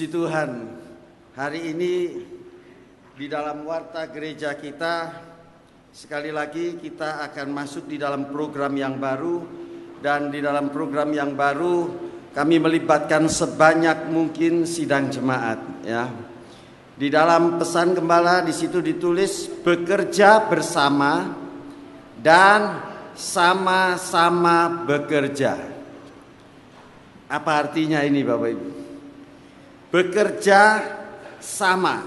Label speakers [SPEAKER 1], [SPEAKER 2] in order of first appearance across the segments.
[SPEAKER 1] Puji Tuhan, hari ini di dalam warta gereja kita, sekali lagi kita akan masuk di dalam program yang baru, dan di dalam program yang baru kami melibatkan sebanyak mungkin sidang jemaat. Ya, di dalam pesan gembala di situ ditulis bekerja bersama dan sama-sama bekerja. Apa artinya ini, Bapak Ibu? bekerja sama.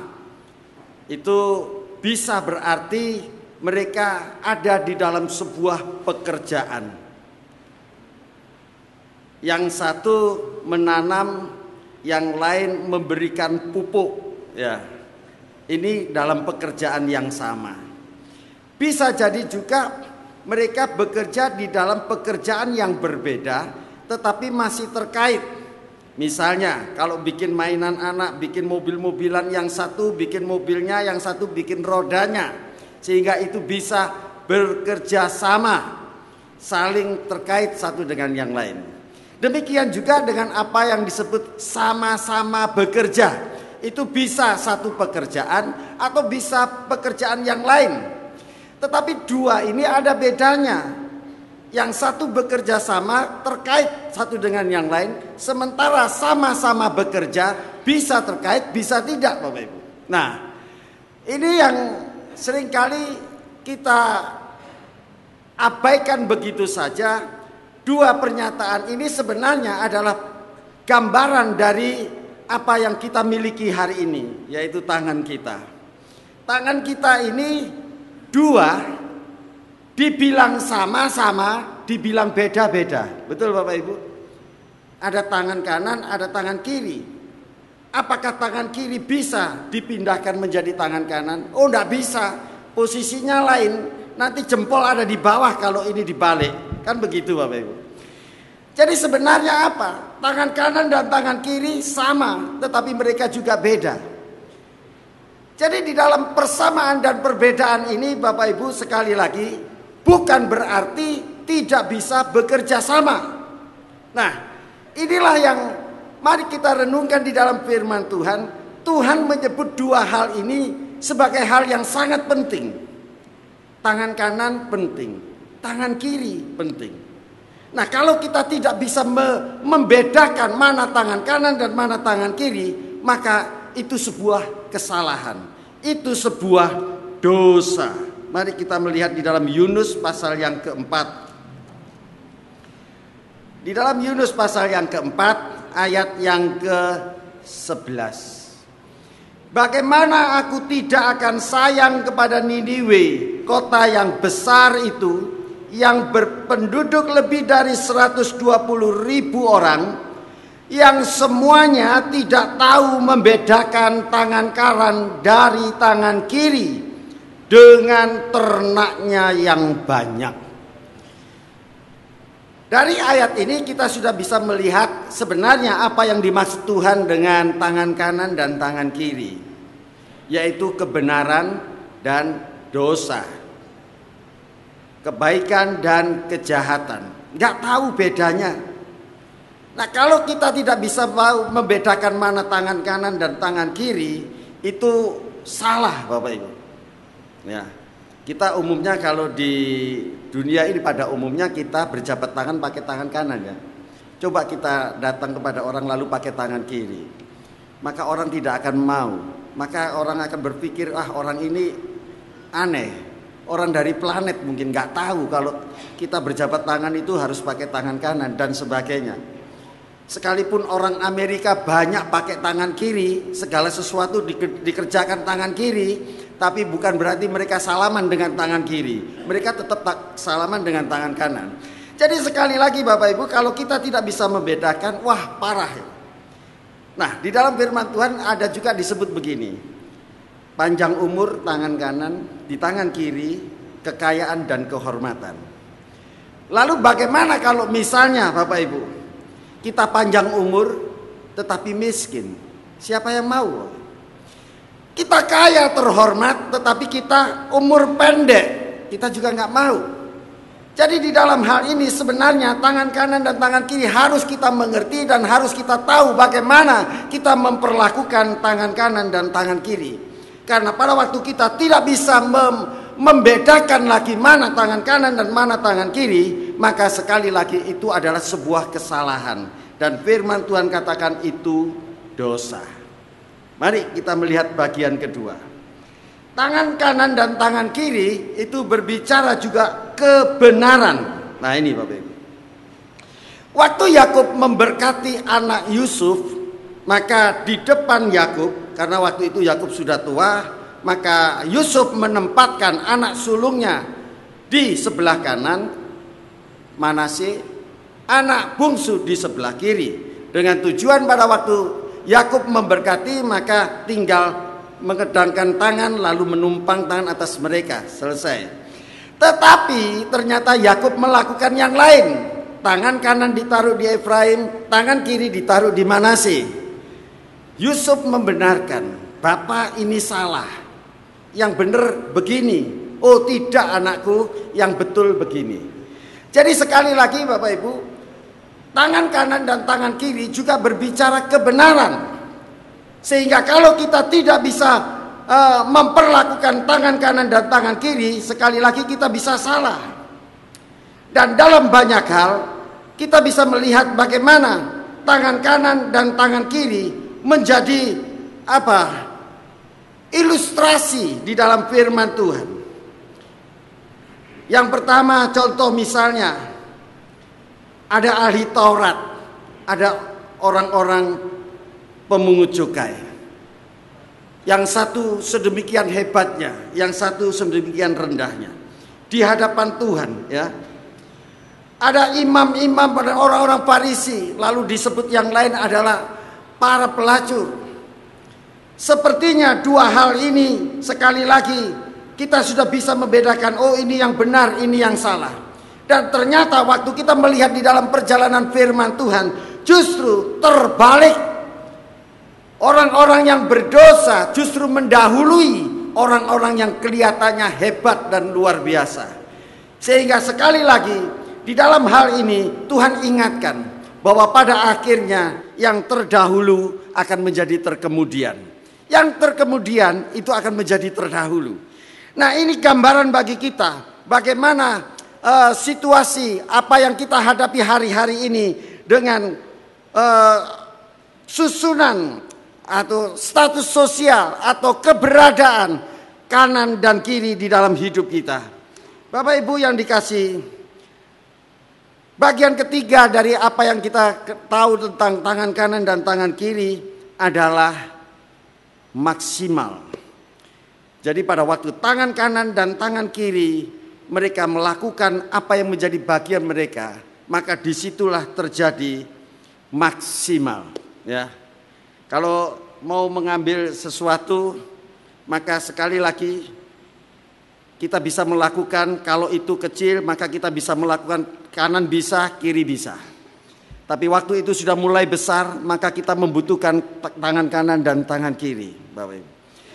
[SPEAKER 1] Itu bisa berarti mereka ada di dalam sebuah pekerjaan. Yang satu menanam, yang lain memberikan pupuk, ya. Ini dalam pekerjaan yang sama. Bisa jadi juga mereka bekerja di dalam pekerjaan yang berbeda tetapi masih terkait Misalnya kalau bikin mainan anak, bikin mobil-mobilan yang satu, bikin mobilnya yang satu, bikin rodanya. Sehingga itu bisa bekerja sama, saling terkait satu dengan yang lain. Demikian juga dengan apa yang disebut sama-sama bekerja. Itu bisa satu pekerjaan atau bisa pekerjaan yang lain. Tetapi dua ini ada bedanya yang satu bekerja sama terkait satu dengan yang lain, sementara sama-sama bekerja bisa terkait, bisa tidak, Bapak Ibu. Nah, ini yang seringkali kita abaikan begitu saja. Dua pernyataan ini sebenarnya adalah gambaran dari apa yang kita miliki hari ini, yaitu tangan kita. Tangan kita ini dua Dibilang sama-sama, dibilang beda-beda. Betul Bapak Ibu? Ada tangan kanan, ada tangan kiri. Apakah tangan kiri bisa dipindahkan menjadi tangan kanan? Oh, tidak bisa. Posisinya lain. Nanti jempol ada di bawah kalau ini dibalik. Kan begitu Bapak Ibu. Jadi sebenarnya apa? Tangan kanan dan tangan kiri sama, tetapi mereka juga beda. Jadi di dalam persamaan dan perbedaan ini Bapak Ibu sekali lagi bukan berarti tidak bisa bekerja sama. Nah, inilah yang mari kita renungkan di dalam firman Tuhan. Tuhan menyebut dua hal ini sebagai hal yang sangat penting. Tangan kanan penting, tangan kiri penting. Nah, kalau kita tidak bisa me membedakan mana tangan kanan dan mana tangan kiri, maka itu sebuah kesalahan, itu sebuah dosa. Mari kita melihat di dalam Yunus pasal yang keempat. Di dalam Yunus pasal yang keempat ayat yang ke-11. Bagaimana aku tidak akan sayang kepada Niniwe, kota yang besar itu, yang berpenduduk lebih dari 120 ribu orang, yang semuanya tidak tahu membedakan tangan kanan dari tangan kiri, dengan ternaknya yang banyak. Dari ayat ini kita sudah bisa melihat sebenarnya apa yang dimaksud Tuhan dengan tangan kanan dan tangan kiri, yaitu kebenaran dan dosa, kebaikan dan kejahatan. Gak tahu bedanya. Nah kalau kita tidak bisa membedakan mana tangan kanan dan tangan kiri, itu salah Bapak Ibu. Ya. Kita umumnya kalau di dunia ini pada umumnya kita berjabat tangan pakai tangan kanan ya. Coba kita datang kepada orang lalu pakai tangan kiri. Maka orang tidak akan mau. Maka orang akan berpikir, ah orang ini aneh. Orang dari planet mungkin nggak tahu kalau kita berjabat tangan itu harus pakai tangan kanan dan sebagainya. Sekalipun orang Amerika banyak pakai tangan kiri, segala sesuatu dikerjakan tangan kiri, tapi bukan berarti mereka salaman dengan tangan kiri. Mereka tetap tak salaman dengan tangan kanan. Jadi sekali lagi Bapak Ibu, kalau kita tidak bisa membedakan, wah parah ya. Nah, di dalam firman Tuhan ada juga disebut begini. Panjang umur tangan kanan, di tangan kiri kekayaan dan kehormatan. Lalu bagaimana kalau misalnya Bapak Ibu, kita panjang umur tetapi miskin? Siapa yang mau? Kita kaya terhormat tetapi kita umur pendek. Kita juga nggak mau. Jadi di dalam hal ini sebenarnya tangan kanan dan tangan kiri harus kita mengerti dan harus kita tahu bagaimana kita memperlakukan tangan kanan dan tangan kiri. Karena pada waktu kita tidak bisa mem membedakan lagi mana tangan kanan dan mana tangan kiri, maka sekali lagi itu adalah sebuah kesalahan. Dan firman Tuhan katakan itu dosa. Mari kita melihat bagian kedua. Tangan kanan dan tangan kiri itu berbicara juga kebenaran. Nah, ini Bapak Ibu. Waktu Yakub memberkati anak Yusuf, maka di depan Yakub karena waktu itu Yakub sudah tua, maka Yusuf menempatkan anak sulungnya di sebelah kanan Manase, anak bungsu di sebelah kiri dengan tujuan pada waktu Yakub memberkati maka tinggal mengedangkan tangan lalu menumpang tangan atas mereka. Selesai. Tetapi ternyata Yakub melakukan yang lain. Tangan kanan ditaruh di Efraim, tangan kiri ditaruh di Manase. Yusuf membenarkan, "Bapak ini salah. Yang benar begini." Oh, tidak anakku, yang betul begini. Jadi sekali lagi Bapak Ibu, tangan kanan dan tangan kiri juga berbicara kebenaran. Sehingga kalau kita tidak bisa uh, memperlakukan tangan kanan dan tangan kiri, sekali lagi kita bisa salah. Dan dalam banyak hal, kita bisa melihat bagaimana tangan kanan dan tangan kiri menjadi apa? ilustrasi di dalam firman Tuhan. Yang pertama contoh misalnya ada ahli Taurat, ada orang-orang pemungut cukai. Yang satu sedemikian hebatnya, yang satu sedemikian rendahnya. Di hadapan Tuhan ya. Ada imam-imam pada orang-orang Farisi, lalu disebut yang lain adalah para pelacur. Sepertinya dua hal ini sekali lagi kita sudah bisa membedakan oh ini yang benar, ini yang salah. Dan ternyata waktu kita melihat di dalam perjalanan firman Tuhan justru terbalik. Orang-orang yang berdosa justru mendahului orang-orang yang kelihatannya hebat dan luar biasa. Sehingga sekali lagi di dalam hal ini Tuhan ingatkan bahwa pada akhirnya yang terdahulu akan menjadi terkemudian. Yang terkemudian itu akan menjadi terdahulu. Nah ini gambaran bagi kita bagaimana uh, situasi apa yang kita hadapi hari-hari ini dengan uh, susunan atau status sosial atau keberadaan kanan dan kiri di dalam hidup kita. Bapak Ibu yang dikasih bagian ketiga dari apa yang kita tahu tentang tangan kanan dan tangan kiri adalah maksimal. Jadi pada waktu tangan kanan dan tangan kiri mereka melakukan apa yang menjadi bagian mereka, maka disitulah terjadi maksimal. Ya, kalau mau mengambil sesuatu, maka sekali lagi kita bisa melakukan kalau itu kecil maka kita bisa melakukan kanan bisa kiri bisa tapi waktu itu sudah mulai besar maka kita membutuhkan tangan kanan dan tangan kiri Bapak Ibu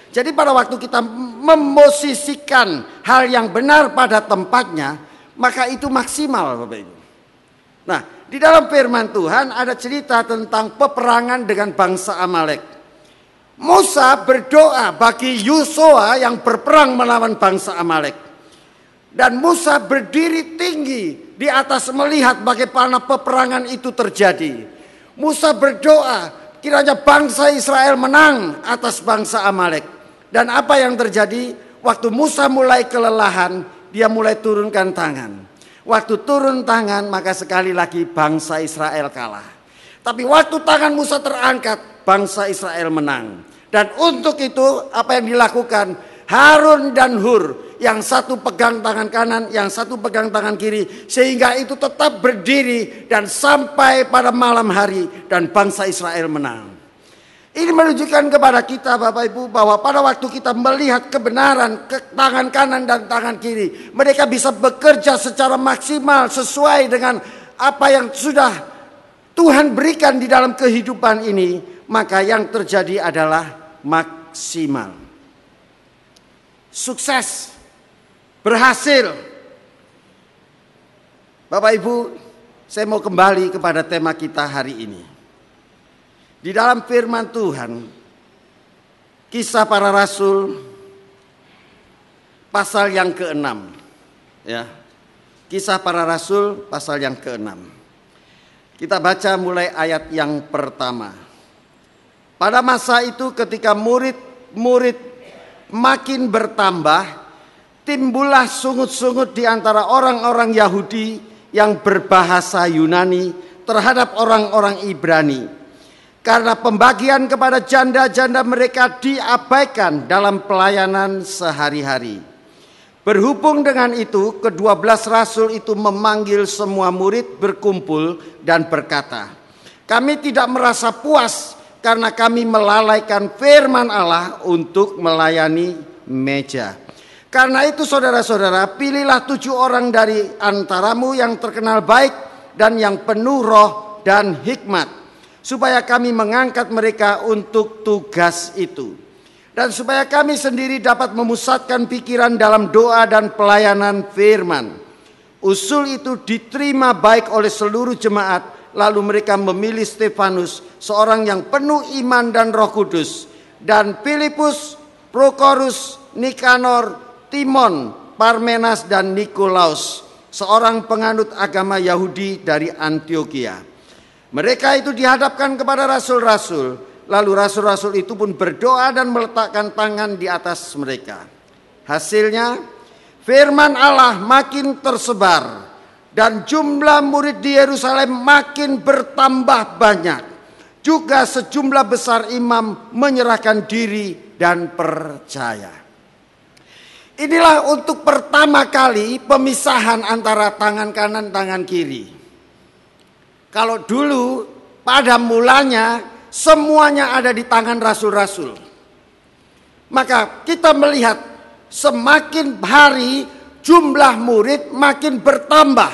[SPEAKER 1] jadi pada waktu kita memosisikan hal yang benar pada tempatnya, maka itu maksimal Bapak Ibu. Nah, di dalam firman Tuhan ada cerita tentang peperangan dengan bangsa Amalek. Musa berdoa bagi Yusua yang berperang melawan bangsa Amalek. Dan Musa berdiri tinggi di atas melihat bagaimana peperangan itu terjadi. Musa berdoa kiranya bangsa Israel menang atas bangsa Amalek. Dan apa yang terjadi? Waktu Musa mulai kelelahan, dia mulai turunkan tangan. Waktu turun tangan, maka sekali lagi bangsa Israel kalah. Tapi waktu tangan Musa terangkat, bangsa Israel menang. Dan untuk itu apa yang dilakukan? Harun dan Hur yang satu pegang tangan kanan, yang satu pegang tangan kiri sehingga itu tetap berdiri dan sampai pada malam hari dan bangsa Israel menang. Ini menunjukkan kepada kita Bapak Ibu bahwa pada waktu kita melihat kebenaran ke tangan kanan dan tangan kiri, mereka bisa bekerja secara maksimal sesuai dengan apa yang sudah Tuhan berikan di dalam kehidupan ini, maka yang terjadi adalah maksimal. Sukses, berhasil. Bapak Ibu, saya mau kembali kepada tema kita hari ini. Di dalam firman Tuhan, kisah para rasul pasal yang keenam, ya. Kisah para rasul pasal yang keenam. Kita baca mulai ayat yang pertama. Pada masa itu ketika murid-murid makin bertambah, timbullah sungut-sungut di antara orang-orang Yahudi yang berbahasa Yunani terhadap orang-orang Ibrani karena pembagian kepada janda-janda mereka diabaikan dalam pelayanan sehari-hari. Berhubung dengan itu, kedua belas rasul itu memanggil semua murid berkumpul dan berkata, "Kami tidak merasa puas karena kami melalaikan firman Allah untuk melayani meja." Karena itu, saudara-saudara, pilihlah tujuh orang dari antaramu yang terkenal baik dan yang penuh roh dan hikmat supaya kami mengangkat mereka untuk tugas itu dan supaya kami sendiri dapat memusatkan pikiran dalam doa dan pelayanan firman. Usul itu diterima baik oleh seluruh jemaat, lalu mereka memilih Stefanus, seorang yang penuh iman dan Roh Kudus, dan Filipus, Prokorus, Nikanor, Timon, Parmenas dan Nikolaus, seorang penganut agama Yahudi dari Antioquia. Mereka itu dihadapkan kepada rasul-rasul, lalu rasul-rasul itu pun berdoa dan meletakkan tangan di atas mereka. Hasilnya, firman Allah makin tersebar dan jumlah murid di Yerusalem makin bertambah banyak. Juga sejumlah besar imam menyerahkan diri dan percaya. Inilah untuk pertama kali pemisahan antara tangan kanan tangan kiri. Kalau dulu pada mulanya semuanya ada di tangan rasul-rasul. Maka kita melihat semakin hari jumlah murid makin bertambah.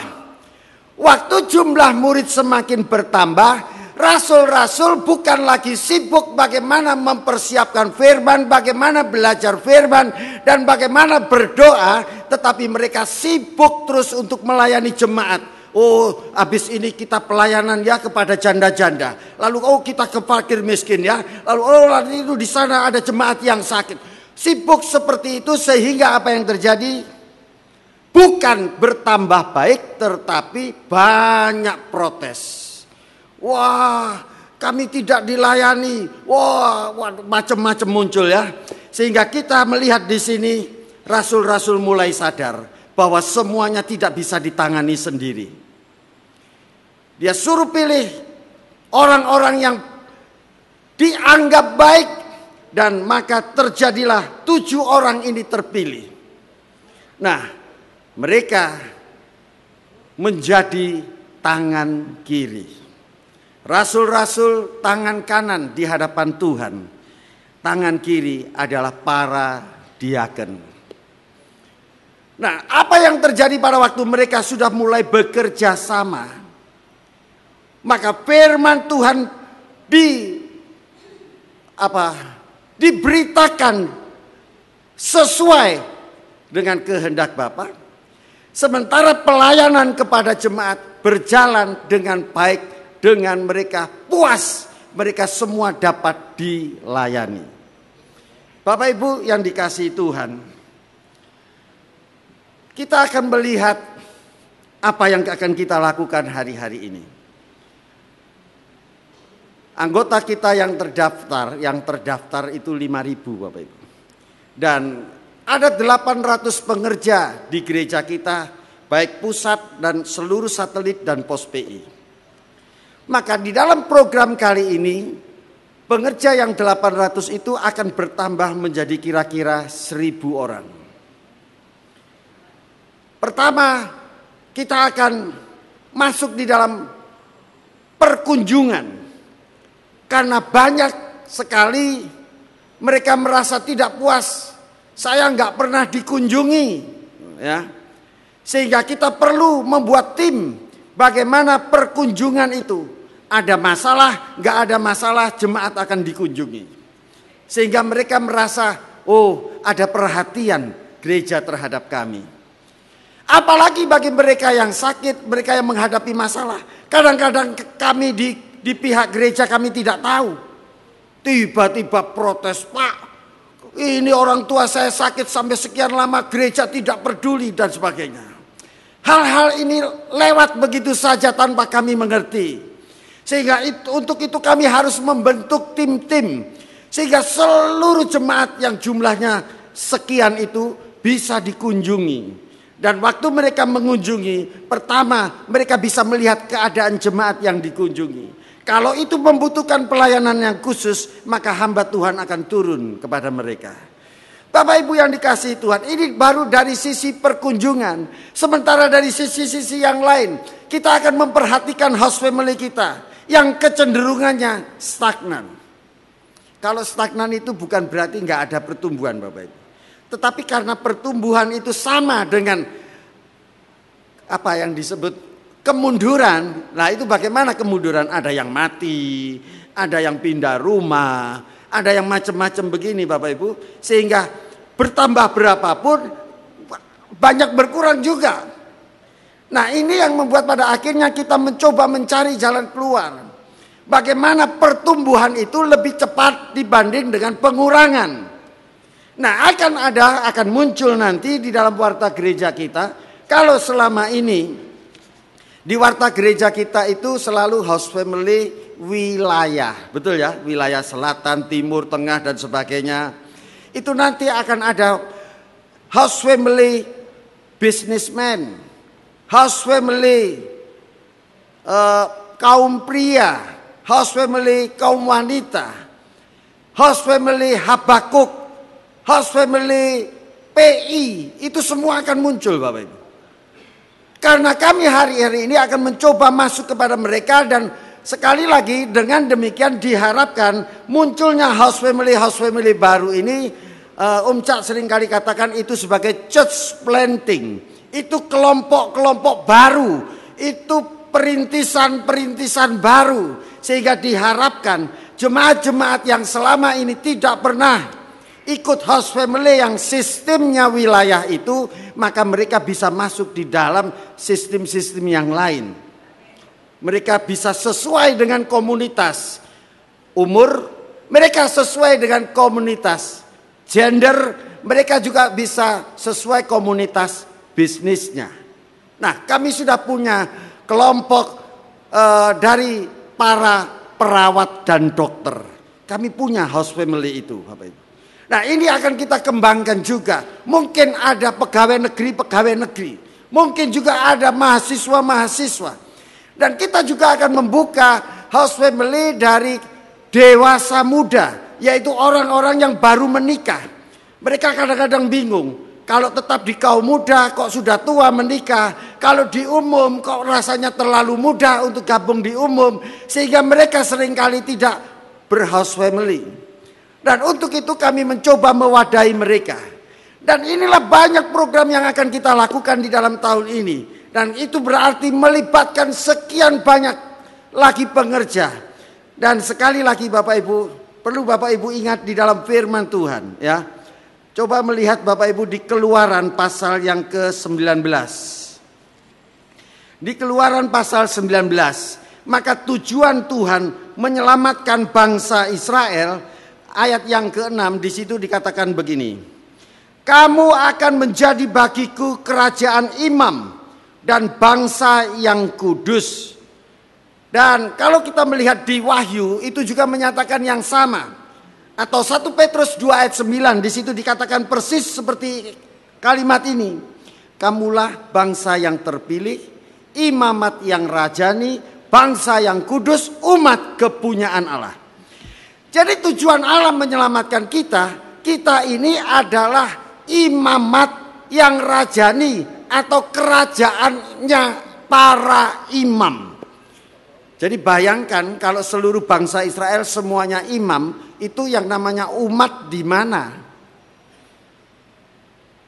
[SPEAKER 1] Waktu jumlah murid semakin bertambah, Rasul-rasul bukan lagi sibuk bagaimana mempersiapkan firman, bagaimana belajar firman, dan bagaimana berdoa, tetapi mereka sibuk terus untuk melayani jemaat. Oh, habis ini kita pelayanan ya kepada janda-janda. Lalu oh kita ke parkir miskin ya. Lalu oh lalu itu di sana ada jemaat yang sakit. Sibuk seperti itu sehingga apa yang terjadi? Bukan bertambah baik tetapi banyak protes. Wah, kami tidak dilayani. Wah, macam-macam muncul ya. Sehingga kita melihat di sini rasul-rasul mulai sadar bahwa semuanya tidak bisa ditangani sendiri. Dia suruh pilih orang-orang yang dianggap baik dan maka terjadilah tujuh orang ini terpilih. Nah, mereka menjadi tangan kiri. Rasul-rasul tangan kanan di hadapan Tuhan. Tangan kiri adalah para diaken. Nah, apa yang terjadi pada waktu mereka sudah mulai bekerja sama? maka firman Tuhan di apa diberitakan sesuai dengan kehendak Bapa sementara pelayanan kepada jemaat berjalan dengan baik dengan mereka puas mereka semua dapat dilayani Bapak Ibu yang dikasihi Tuhan kita akan melihat apa yang akan kita lakukan hari-hari ini Anggota kita yang terdaftar, yang terdaftar itu 5000 Bapak Ibu. Dan ada 800 pengerja di gereja kita, baik pusat dan seluruh satelit dan pos PI. Maka di dalam program kali ini, pengerja yang 800 itu akan bertambah menjadi kira-kira 1000 orang. Pertama, kita akan masuk di dalam perkunjungan karena banyak sekali mereka merasa tidak puas. Saya nggak pernah dikunjungi, ya. Sehingga kita perlu membuat tim bagaimana perkunjungan itu. Ada masalah, nggak ada masalah, jemaat akan dikunjungi. Sehingga mereka merasa, oh ada perhatian gereja terhadap kami. Apalagi bagi mereka yang sakit, mereka yang menghadapi masalah. Kadang-kadang kami di di pihak gereja kami tidak tahu. Tiba-tiba protes, Pak, ini orang tua saya sakit sampai sekian lama gereja tidak peduli dan sebagainya. Hal-hal ini lewat begitu saja tanpa kami mengerti. Sehingga itu, untuk itu kami harus membentuk tim-tim. Sehingga seluruh jemaat yang jumlahnya sekian itu bisa dikunjungi. Dan waktu mereka mengunjungi, pertama mereka bisa melihat keadaan jemaat yang dikunjungi. Kalau itu membutuhkan pelayanan yang khusus, maka hamba Tuhan akan turun kepada mereka. Bapak Ibu yang dikasihi Tuhan, ini baru dari sisi perkunjungan. Sementara dari sisi-sisi yang lain, kita akan memperhatikan house family kita yang kecenderungannya stagnan. Kalau stagnan itu bukan berarti nggak ada pertumbuhan Bapak Ibu. Tetapi karena pertumbuhan itu sama dengan apa yang disebut kemunduran. Nah, itu bagaimana kemunduran? Ada yang mati, ada yang pindah rumah, ada yang macam-macam begini Bapak Ibu, sehingga bertambah berapapun banyak berkurang juga. Nah, ini yang membuat pada akhirnya kita mencoba mencari jalan keluar. Bagaimana pertumbuhan itu lebih cepat dibanding dengan pengurangan. Nah, akan ada akan muncul nanti di dalam warta gereja kita kalau selama ini di warta gereja kita itu selalu house family wilayah, betul ya? Wilayah selatan, timur, tengah dan sebagainya. Itu nanti akan ada house family businessman, house family uh, kaum pria, house family kaum wanita, house family Habakuk, house family PI, itu semua akan muncul Bapak Ibu. Karena kami hari-hari ini akan mencoba masuk kepada mereka dan sekali lagi dengan demikian diharapkan munculnya house family house family baru ini uh, Om Cak sering kali katakan itu sebagai church planting. Itu kelompok-kelompok baru, itu perintisan-perintisan baru sehingga diharapkan jemaat-jemaat yang selama ini tidak pernah ikut host family yang sistemnya wilayah itu, maka mereka bisa masuk di dalam sistem-sistem yang lain. Mereka bisa sesuai dengan komunitas umur, mereka sesuai dengan komunitas gender, mereka juga bisa sesuai komunitas bisnisnya. Nah, kami sudah punya kelompok uh, dari para perawat dan dokter. Kami punya house family itu, Bapak Ibu. Nah ini akan kita kembangkan juga. Mungkin ada pegawai negeri-pegawai negeri. Mungkin juga ada mahasiswa-mahasiswa. Dan kita juga akan membuka house family dari dewasa muda. Yaitu orang-orang yang baru menikah. Mereka kadang-kadang bingung. Kalau tetap di kaum muda kok sudah tua menikah. Kalau di umum kok rasanya terlalu muda untuk gabung di umum. Sehingga mereka seringkali tidak berhouse family. Dan untuk itu kami mencoba mewadahi mereka. Dan inilah banyak program yang akan kita lakukan di dalam tahun ini. Dan itu berarti melibatkan sekian banyak lagi pengerja. Dan sekali lagi Bapak Ibu, perlu Bapak Ibu ingat di dalam firman Tuhan ya. Coba melihat Bapak Ibu di keluaran pasal yang ke-19. Di keluaran pasal 19, maka tujuan Tuhan menyelamatkan bangsa Israel ayat yang ke-6 di situ dikatakan begini. Kamu akan menjadi bagiku kerajaan imam dan bangsa yang kudus. Dan kalau kita melihat di Wahyu itu juga menyatakan yang sama. Atau 1 Petrus 2 ayat 9 di situ dikatakan persis seperti kalimat ini. Kamulah bangsa yang terpilih, imamat yang rajani, bangsa yang kudus, umat kepunyaan Allah. Jadi tujuan Allah menyelamatkan kita, kita ini adalah imamat yang rajani atau kerajaannya para imam. Jadi bayangkan kalau seluruh bangsa Israel semuanya imam, itu yang namanya umat di mana?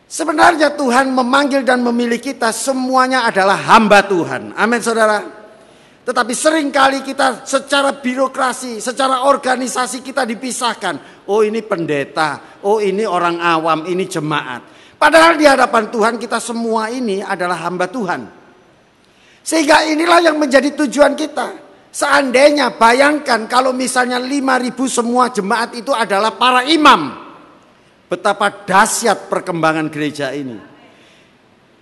[SPEAKER 1] Sebenarnya Tuhan memanggil dan memilih kita semuanya adalah hamba Tuhan. Amin saudara. Tetapi seringkali kita secara birokrasi, secara organisasi kita dipisahkan. Oh ini pendeta, oh ini orang awam, ini jemaat. Padahal di hadapan Tuhan kita semua ini adalah hamba Tuhan. Sehingga inilah yang menjadi tujuan kita. Seandainya bayangkan kalau misalnya 5000 semua jemaat itu adalah para imam. Betapa dahsyat perkembangan gereja ini.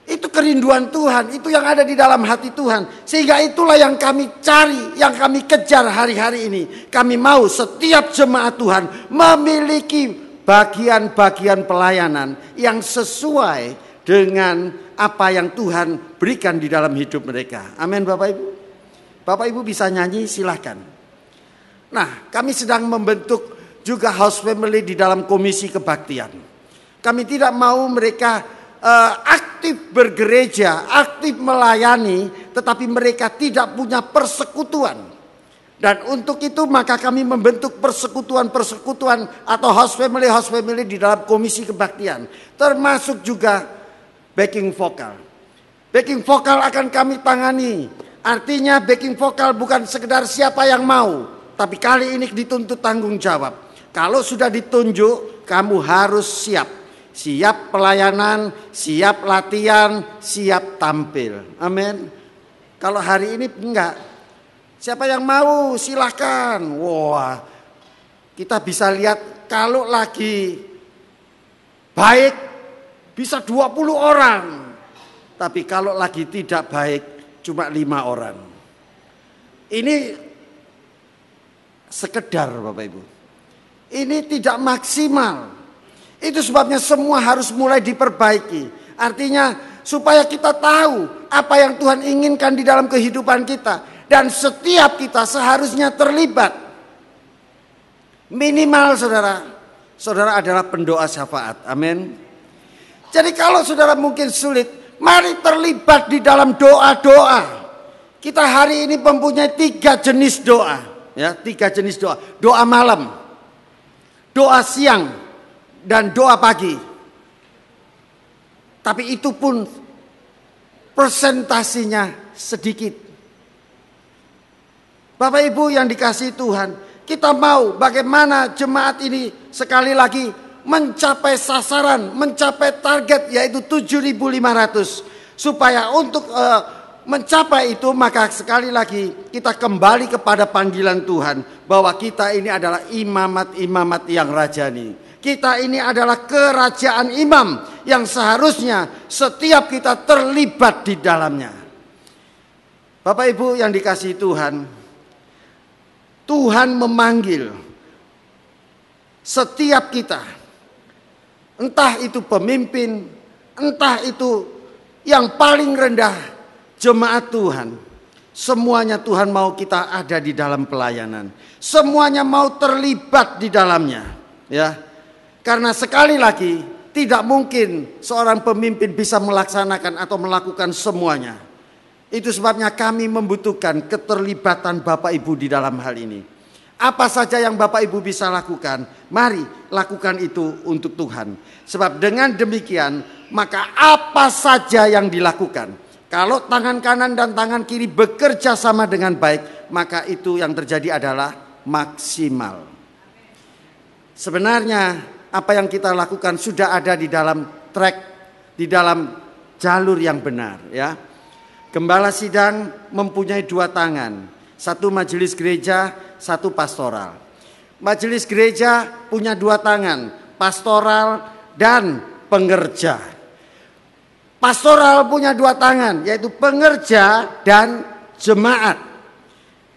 [SPEAKER 1] Itu kerinduan Tuhan, itu yang ada di dalam hati Tuhan. Sehingga itulah yang kami cari, yang kami kejar hari-hari ini. Kami mau setiap jemaat Tuhan memiliki bagian-bagian pelayanan yang sesuai dengan apa yang Tuhan berikan di dalam hidup mereka. Amin Bapak Ibu. Bapak Ibu bisa nyanyi silahkan. Nah kami sedang membentuk juga house family di dalam komisi kebaktian. Kami tidak mau mereka uh, aktif bergereja, aktif melayani, tetapi mereka tidak punya persekutuan. Dan untuk itu maka kami membentuk persekutuan-persekutuan atau house family-house family di dalam komisi kebaktian. Termasuk juga backing vokal. Backing vokal akan kami tangani. Artinya backing vokal bukan sekedar siapa yang mau. Tapi kali ini dituntut tanggung jawab. Kalau sudah ditunjuk kamu harus siap siap pelayanan, siap latihan, siap tampil. Amin. Kalau hari ini enggak. Siapa yang mau silahkan. Wah, kita bisa lihat kalau lagi baik bisa 20 orang. Tapi kalau lagi tidak baik cuma lima orang. Ini sekedar Bapak Ibu. Ini tidak maksimal. Itu sebabnya semua harus mulai diperbaiki. Artinya supaya kita tahu apa yang Tuhan inginkan di dalam kehidupan kita. Dan setiap kita seharusnya terlibat. Minimal saudara, saudara adalah pendoa syafaat. Amin. Jadi kalau saudara mungkin sulit, mari terlibat di dalam doa-doa. Kita hari ini mempunyai tiga jenis doa, ya, tiga jenis doa. Doa malam, doa siang, dan doa pagi. Tapi itu pun presentasinya sedikit. Bapak Ibu yang dikasih Tuhan, kita mau bagaimana jemaat ini sekali lagi mencapai sasaran, mencapai target yaitu 7.500 supaya untuk uh, mencapai itu maka sekali lagi kita kembali kepada panggilan Tuhan bahwa kita ini adalah imamat-imamat yang rajani. Kita ini adalah kerajaan imam yang seharusnya setiap kita terlibat di dalamnya. Bapak Ibu yang dikasih Tuhan, Tuhan memanggil setiap kita. Entah itu pemimpin, entah itu yang paling rendah jemaat Tuhan. Semuanya Tuhan mau kita ada di dalam pelayanan. Semuanya mau terlibat di dalamnya, ya. Karena sekali lagi tidak mungkin seorang pemimpin bisa melaksanakan atau melakukan semuanya. Itu sebabnya kami membutuhkan keterlibatan Bapak Ibu di dalam hal ini. Apa saja yang Bapak Ibu bisa lakukan, mari lakukan itu untuk Tuhan. Sebab dengan demikian, maka apa saja yang dilakukan, kalau tangan kanan dan tangan kiri bekerja sama dengan baik, maka itu yang terjadi adalah maksimal. Sebenarnya apa yang kita lakukan sudah ada di dalam track, di dalam jalur yang benar. Ya, gembala sidang mempunyai dua tangan, satu majelis gereja, satu pastoral. Majelis gereja punya dua tangan, pastoral dan pengerja. Pastoral punya dua tangan, yaitu pengerja dan jemaat.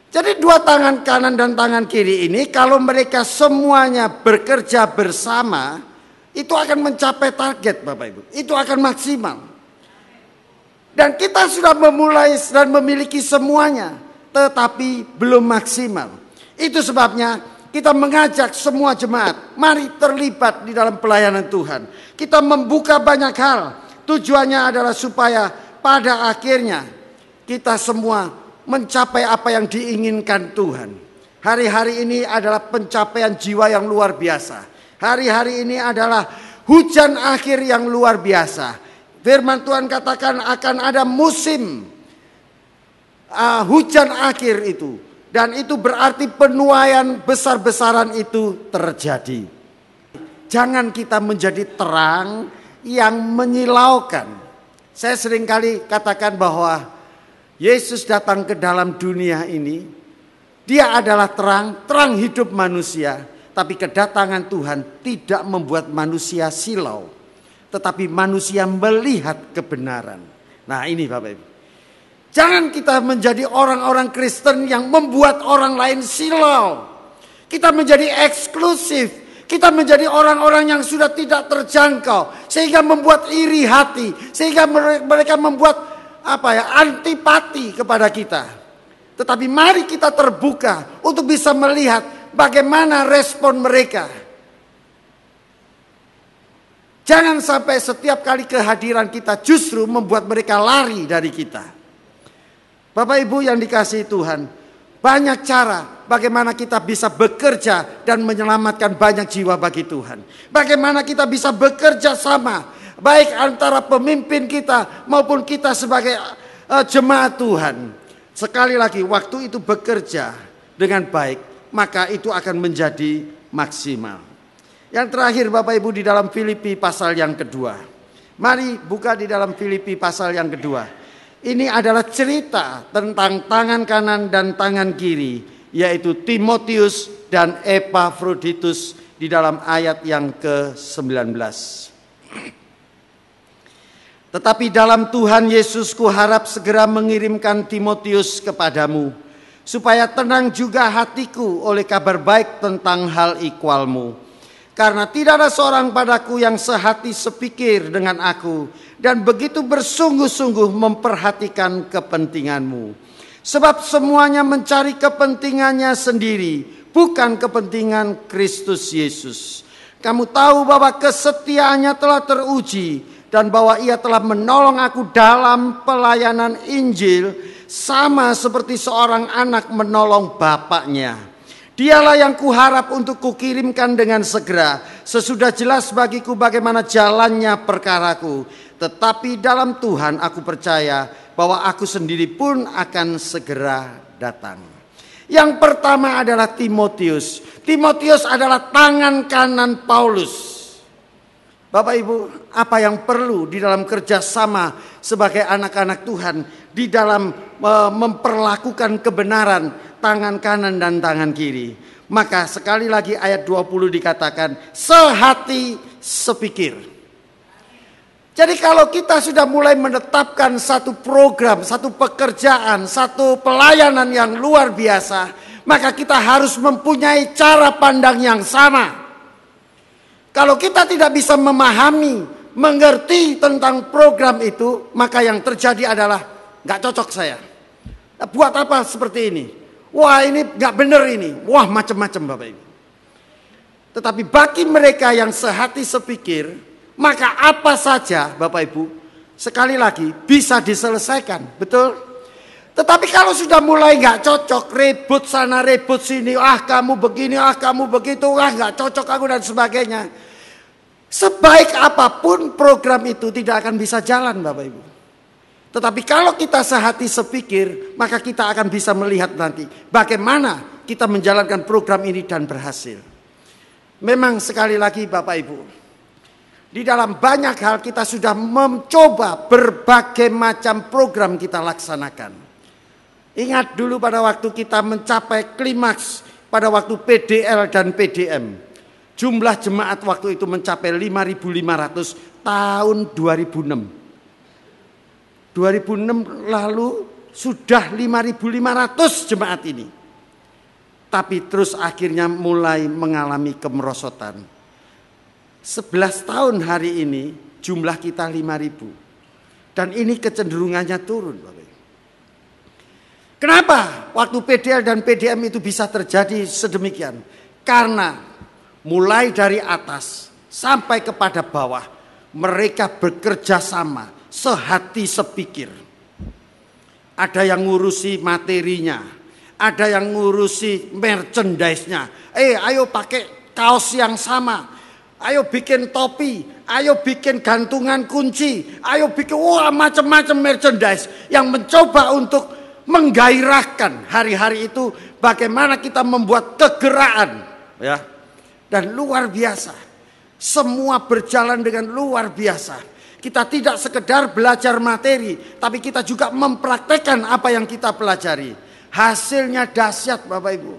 [SPEAKER 1] Jadi dua tangan kanan dan tangan kiri ini kalau mereka semuanya bekerja bersama itu akan mencapai target Bapak Ibu. Itu akan maksimal. Dan kita sudah memulai dan memiliki semuanya tetapi belum maksimal. Itu sebabnya kita mengajak semua jemaat, mari terlibat di dalam pelayanan Tuhan. Kita membuka banyak hal. Tujuannya adalah supaya pada akhirnya kita semua mencapai apa yang diinginkan Tuhan. Hari-hari ini adalah pencapaian jiwa yang luar biasa. Hari-hari ini adalah hujan akhir yang luar biasa. Firman Tuhan katakan akan ada musim uh, hujan akhir itu. Dan itu berarti penuaian besar-besaran itu terjadi. Jangan kita menjadi terang yang menyilaukan. Saya seringkali katakan bahwa Yesus datang ke dalam dunia ini. Dia adalah terang, terang hidup manusia. Tapi kedatangan Tuhan tidak membuat manusia silau. Tetapi manusia melihat kebenaran. Nah ini Bapak Ibu. Jangan kita menjadi orang-orang Kristen yang membuat orang lain silau. Kita menjadi eksklusif. Kita menjadi orang-orang yang sudah tidak terjangkau. Sehingga membuat iri hati. Sehingga mereka membuat apa ya antipati kepada kita. Tetapi mari kita terbuka untuk bisa melihat bagaimana respon mereka. Jangan sampai setiap kali kehadiran kita justru membuat mereka lari dari kita. Bapak Ibu yang dikasihi Tuhan, banyak cara bagaimana kita bisa bekerja dan menyelamatkan banyak jiwa bagi Tuhan. Bagaimana kita bisa bekerja sama baik antara pemimpin kita maupun kita sebagai uh, jemaat Tuhan. Sekali lagi waktu itu bekerja dengan baik, maka itu akan menjadi maksimal. Yang terakhir Bapak Ibu di dalam Filipi pasal yang kedua. Mari buka di dalam Filipi pasal yang kedua. Ini adalah cerita tentang tangan kanan dan tangan kiri, yaitu Timotius dan Epafroditus di dalam ayat yang ke-19. Tetapi dalam Tuhan Yesus ku harap segera mengirimkan Timotius kepadamu, supaya tenang juga hatiku oleh kabar baik tentang hal ikwalmu. Karena tidak ada seorang padaku yang sehati sepikir dengan aku dan begitu bersungguh-sungguh memperhatikan kepentinganmu. Sebab semuanya mencari kepentingannya sendiri, bukan kepentingan Kristus Yesus. Kamu tahu bahwa kesetiaannya telah teruji, dan bahwa ia telah menolong aku dalam pelayanan Injil sama seperti seorang anak menolong bapaknya. Dialah yang kuharap untuk kukirimkan dengan segera. Sesudah jelas bagiku bagaimana jalannya perkaraku. Tetapi dalam Tuhan aku percaya bahwa aku sendiri pun akan segera datang. Yang pertama adalah Timotius. Timotius adalah tangan kanan Paulus. Bapak Ibu, apa yang perlu di dalam kerjasama sebagai anak-anak Tuhan di dalam e, memperlakukan kebenaran tangan kanan dan tangan kiri. Maka sekali lagi ayat 20 dikatakan sehati sepikir. Jadi kalau kita sudah mulai menetapkan satu program, satu pekerjaan, satu pelayanan yang luar biasa, maka kita harus mempunyai cara pandang yang sama kalau kita tidak bisa memahami, mengerti tentang program itu, maka yang terjadi adalah nggak cocok saya. Buat apa seperti ini? Wah ini nggak bener ini. Wah macam-macam Bapak Ibu. Tetapi bagi mereka yang sehati sepikir, maka apa saja Bapak Ibu, sekali lagi bisa diselesaikan. Betul? Tetapi kalau sudah mulai nggak cocok, ribut sana, ribut sini, ah kamu begini, ah kamu begitu, ah nggak cocok aku dan sebagainya. Sebaik apapun program itu tidak akan bisa jalan Bapak Ibu. Tetapi kalau kita sehati sepikir, maka kita akan bisa melihat nanti bagaimana kita menjalankan program ini dan berhasil. Memang sekali lagi Bapak Ibu, di dalam banyak hal kita sudah mencoba berbagai macam program kita laksanakan. Ingat dulu pada waktu kita mencapai klimaks pada waktu PDL dan PDM. Jumlah jemaat waktu itu mencapai 5.500 tahun 2006. 2006 lalu sudah 5.500 jemaat ini. Tapi terus akhirnya mulai mengalami kemerosotan. 11 tahun hari ini jumlah kita 5.000. Dan ini kecenderungannya turun Kenapa waktu PDL dan PDM itu bisa terjadi sedemikian? Karena mulai dari atas sampai kepada bawah, mereka bekerja sama, sehati sepikir. Ada yang ngurusi materinya, ada yang ngurusi merchandise-nya. Eh, ayo pakai kaos yang sama. Ayo bikin topi, ayo bikin gantungan kunci, ayo bikin wah macam-macam merchandise yang mencoba untuk menggairahkan hari-hari itu bagaimana kita membuat kegeraan ya dan luar biasa. Semua berjalan dengan luar biasa. Kita tidak sekedar belajar materi, tapi kita juga mempraktekkan apa yang kita pelajari. Hasilnya dahsyat Bapak Ibu.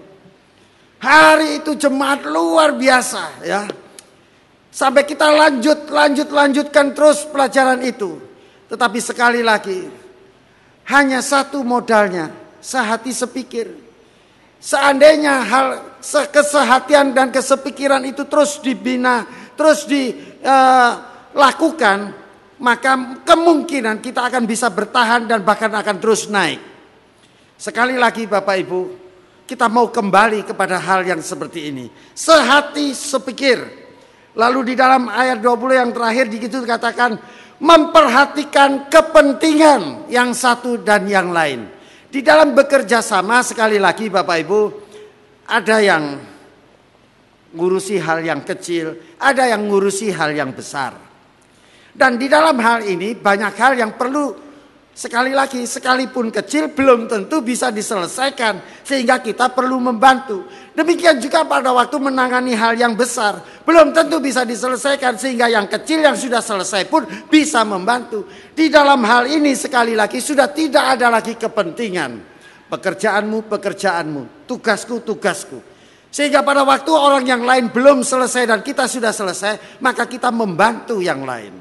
[SPEAKER 1] Hari itu jemaat luar biasa ya. Sampai kita lanjut, lanjut, lanjutkan terus pelajaran itu. Tetapi sekali lagi, hanya satu modalnya, sehati sepikir. Seandainya hal kesehatian dan kesepikiran itu terus dibina, terus dilakukan, eh, maka kemungkinan kita akan bisa bertahan dan bahkan akan terus naik. Sekali lagi Bapak Ibu, kita mau kembali kepada hal yang seperti ini. Sehati sepikir. Lalu di dalam ayat 20 yang terakhir dikitu dikatakan memperhatikan kepentingan yang satu dan yang lain. Di dalam bekerja sama sekali lagi Bapak Ibu, ada yang ngurusi hal yang kecil, ada yang ngurusi hal yang besar. Dan di dalam hal ini banyak hal yang perlu sekali lagi sekalipun kecil belum tentu bisa diselesaikan sehingga kita perlu membantu. Demikian juga pada waktu menangani hal yang besar belum tentu bisa diselesaikan sehingga yang kecil yang sudah selesai pun bisa membantu. Di dalam hal ini sekali lagi sudah tidak ada lagi kepentingan Pekerjaanmu, pekerjaanmu. Tugasku, tugasku. Sehingga pada waktu orang yang lain belum selesai dan kita sudah selesai, maka kita membantu yang lain.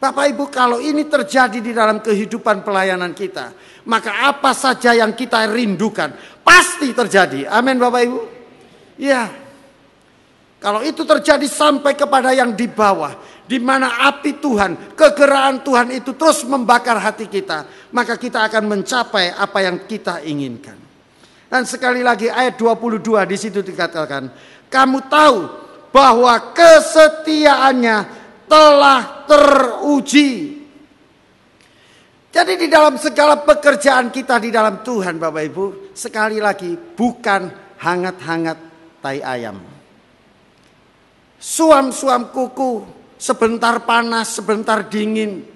[SPEAKER 1] Bapak Ibu, kalau ini terjadi di dalam kehidupan pelayanan kita, maka apa saja yang kita rindukan pasti terjadi. Amin, Bapak Ibu. Ya. Kalau itu terjadi sampai kepada yang di bawah, di mana api Tuhan, kegeraan Tuhan itu terus membakar hati kita, maka kita akan mencapai apa yang kita inginkan. Dan sekali lagi ayat 22 di situ dikatakan, kamu tahu bahwa kesetiaannya telah teruji. Jadi di dalam segala pekerjaan kita di dalam Tuhan Bapak Ibu, sekali lagi bukan hangat-hangat tai ayam. Suam-suam kuku, Sebentar panas, sebentar dingin.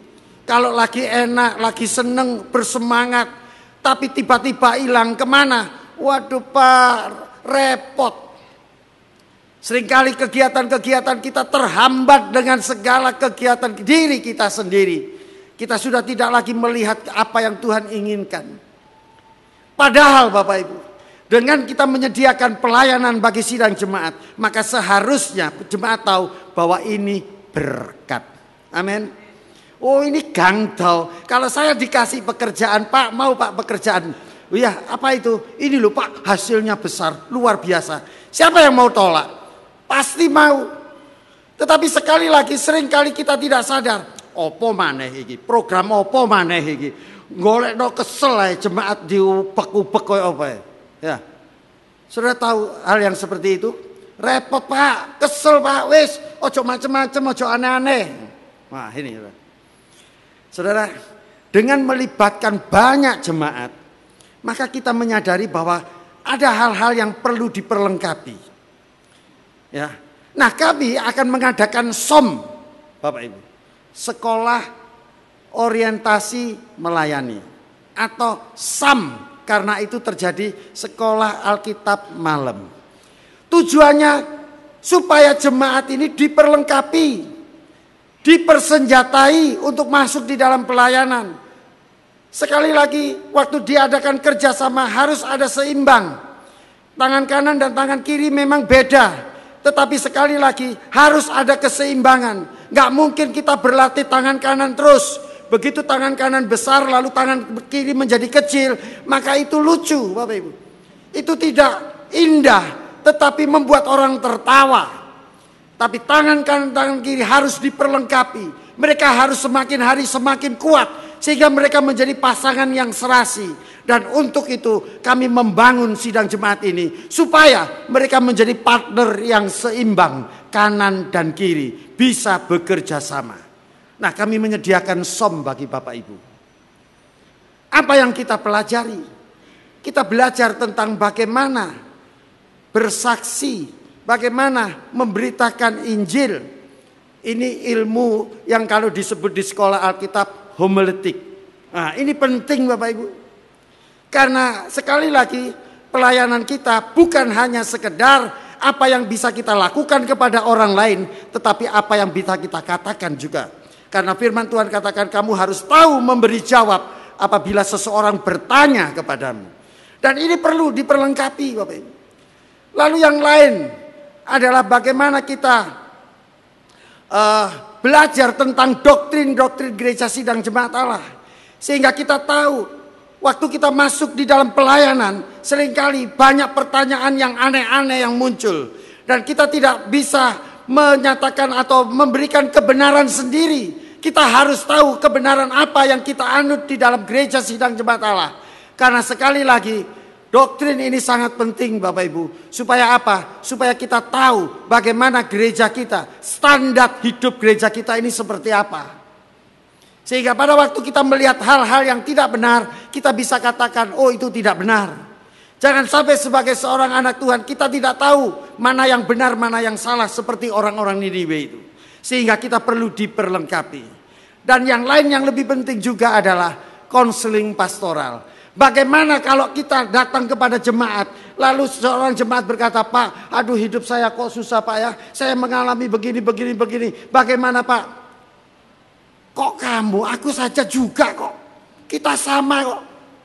[SPEAKER 1] Kalau lagi enak, lagi seneng, bersemangat. Tapi tiba-tiba hilang kemana? Waduh pak, repot. Seringkali kegiatan-kegiatan kita terhambat dengan segala kegiatan diri kita sendiri. Kita sudah tidak lagi melihat apa yang Tuhan inginkan. Padahal Bapak Ibu, dengan kita menyediakan pelayanan bagi sidang jemaat, maka seharusnya jemaat tahu bahwa ini berkat. Amin. Oh ini gangdau. Kalau saya dikasih pekerjaan, Pak mau Pak pekerjaan. Oh ya apa itu? Ini loh Pak hasilnya besar, luar biasa. Siapa yang mau tolak? Pasti mau. Tetapi sekali lagi sering kali kita tidak sadar. Opo maneh iki? Program opo maneh iki? Golek no kesel ae jemaat diubek-ubek koyo apa ya. Sudah tahu hal yang seperti itu? Repot Pak, kesel Pak, wis ojo macem-macem, ojo aneh-aneh. Wah ini Saudara. Saudara, dengan melibatkan banyak jemaat, maka kita menyadari bahwa ada hal-hal yang perlu diperlengkapi. Ya. Nah kami akan mengadakan SOM, Bapak Ibu. Sekolah Orientasi Melayani atau SAM karena itu terjadi sekolah Alkitab malam. Tujuannya supaya jemaat ini diperlengkapi, dipersenjatai untuk masuk di dalam pelayanan. Sekali lagi, waktu diadakan kerjasama harus ada seimbang. Tangan kanan dan tangan kiri memang beda. Tetapi sekali lagi, harus ada keseimbangan. Gak mungkin kita berlatih tangan kanan terus. Begitu tangan kanan besar, lalu tangan kiri menjadi kecil. Maka itu lucu, Bapak Ibu. Itu tidak indah tetapi membuat orang tertawa. Tapi tangan kanan tangan kiri harus diperlengkapi. Mereka harus semakin hari semakin kuat sehingga mereka menjadi pasangan yang serasi. Dan untuk itu kami membangun sidang jemaat ini supaya mereka menjadi partner yang seimbang kanan dan kiri bisa bekerja sama. Nah, kami menyediakan som bagi Bapak Ibu. Apa yang kita pelajari? Kita belajar tentang bagaimana bersaksi, bagaimana memberitakan Injil. Ini ilmu yang kalau disebut di sekolah Alkitab homiletik. Nah, ini penting Bapak Ibu. Karena sekali lagi pelayanan kita bukan hanya sekedar apa yang bisa kita lakukan kepada orang lain, tetapi apa yang bisa kita katakan juga. Karena firman Tuhan katakan kamu harus tahu memberi jawab apabila seseorang bertanya kepadamu. Dan ini perlu diperlengkapi Bapak Ibu. Lalu yang lain adalah bagaimana kita uh, belajar tentang doktrin-doktrin gereja sidang jemaat Allah. Sehingga kita tahu waktu kita masuk di dalam pelayanan seringkali banyak pertanyaan yang aneh-aneh yang muncul. Dan kita tidak bisa menyatakan atau memberikan kebenaran sendiri. Kita harus tahu kebenaran apa yang kita anut di dalam gereja sidang jemaat Allah. Karena sekali lagi Doktrin ini sangat penting Bapak Ibu. Supaya apa? Supaya kita tahu bagaimana gereja kita, standar hidup gereja kita ini seperti apa. Sehingga pada waktu kita melihat hal-hal yang tidak benar, kita bisa katakan, oh itu tidak benar. Jangan sampai sebagai seorang anak Tuhan kita tidak tahu mana yang benar, mana yang salah seperti orang-orang Niniwe itu. Sehingga kita perlu diperlengkapi. Dan yang lain yang lebih penting juga adalah konseling pastoral. Bagaimana kalau kita datang kepada jemaat, lalu seorang jemaat berkata, Pak, aduh hidup saya kok susah Pak ya, saya mengalami begini, begini, begini. Bagaimana Pak? Kok kamu, aku saja juga kok. Kita sama kok.